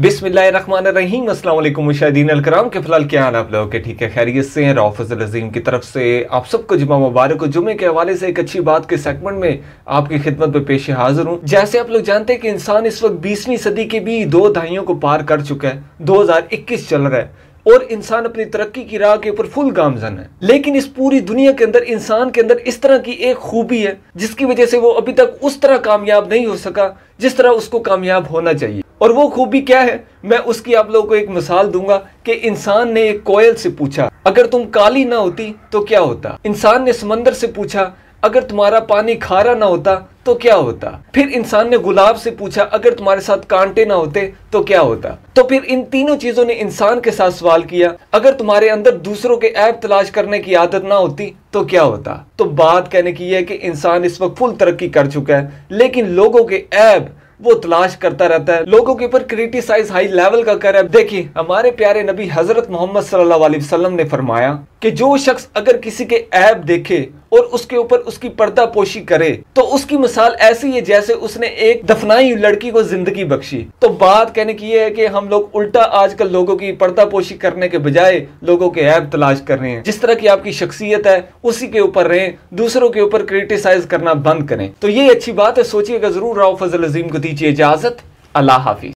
बिसमीम के फिलहाल क्या हाल आप के ठीक है खैरियत से हैं अजीम की तरफ से आप सबको जुमा मुबारक जुमे के हवाले से एक अच्छी बात के सेगमेंट में आपकी खिदमत में पेश हाजिर हूँ जैसे आप लोग जानते हैं कि इंसान इस वक्त बीसवीं सदी के भी दो दहाइयों को पार कर चुका है इक्कीस चल रहा है और इंसान अपनी तरक्की की राह के ऊपर फुल गामजन है लेकिन इस पूरी दुनिया के अंदर इंसान के अंदर इस तरह की एक खूबी है जिसकी वजह से वो अभी तक उस तरह कामयाब नहीं हो सका जिस तरह उसको कामयाब होना चाहिए और वो खूबी क्या है मैं उसकी आप लोगों को एक मिसाल दूंगा कि इंसान ने एक कोयल से पूछा अगर तुम काली ना होती तो क्या होता इंसान ने समंदर से पूछा अगर तुम्हारा पानी खारा ना होता तो क्या होता फिर इंसान ने गुलाब से पूछा अगर तुम्हारे साथ कांटे ना होते तो क्या होता तो फिर इन तीनों चीजों ने इंसान के साथ सवाल किया अगर तुम्हारे अंदर दूसरों के ऐप तलाश करने की आदत ना होती तो क्या होता तो बात कहने की है कि इंसान इस वक्त फुल तरक्की कर चुका है लेकिन लोगों के ऐप वो तलाश करता रहता है लोगों के ऊपर क्रिटिसाइज हाई लेवल का कर देखिए हमारे प्यारे नबी हजरत मोहम्मद सल्लल्लाहु अलैहि वसल्लम ने फरमाया कि जो शख्स अगर किसी के ऐब देखे और उसके ऊपर उसकी पर्दा पोशी करे तो उसकी मिसाल ऐसी है जैसे उसने एक दफनाई लड़की को जिंदगी बख्शी तो बात कहने की यह है कि हम लोग उल्टा आजकल लोगों की पर्दा पोशी करने के बजाय लोगों के ऐप तलाश कर रहे हैं जिस तरह की आपकी शख्सियत है उसी के ऊपर रहें दूसरों के ऊपर क्रिटिसाइज करना बंद करें तो ये अच्छी बात है सोचिएगा जरूर राव फजल अजीम को दीजिए इजाजत अल्लाह हाफिज